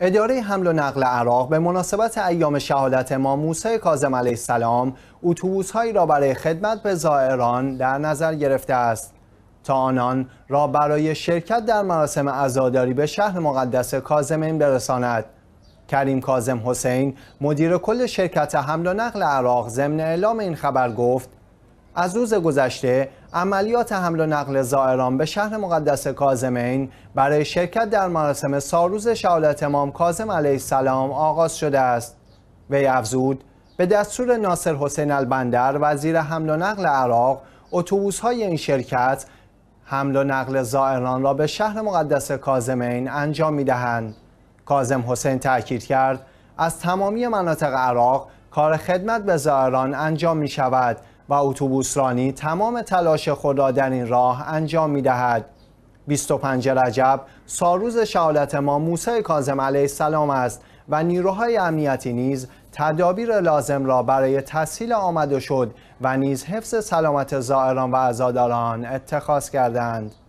اداره حمل و نقل عراق به مناسبت ایام شهادت امام موسی کاظم علیه السلام هایی را برای خدمت به زائران در نظر گرفته است تا آنان را برای شرکت در مراسم عزاداری به شهر مقدس کاظمین برساند کریم کاظم حسین مدیر کل شرکت حمل و نقل عراق ضمن اعلام این خبر گفت از روز گذشته عملیات حمل و نقل زائران به شهر مقدس کازمین برای شرکت در مراسم ساروز شهادت امام کازم علیه السلام آغاز شده است وی افزود به دستور ناصر حسین البندر وزیر حمل و نقل عراق اتوبوس های این شرکت حمل و نقل زائران را به شهر مقدس کازمین انجام می دهند. کازم حسین تاکید کرد از تمامی مناطق عراق کار خدمت به زائران انجام می شود و رانی تمام تلاش خود را در این راه انجام می دهد. 25 رجب ساروز شهادت ما موسی کاظم علیه السلام است و نیروهای امنیتی نیز تدابیر لازم را برای تسهیل آمده شد و نیز حفظ سلامت زائران و عزاداران اتخاذ کردند.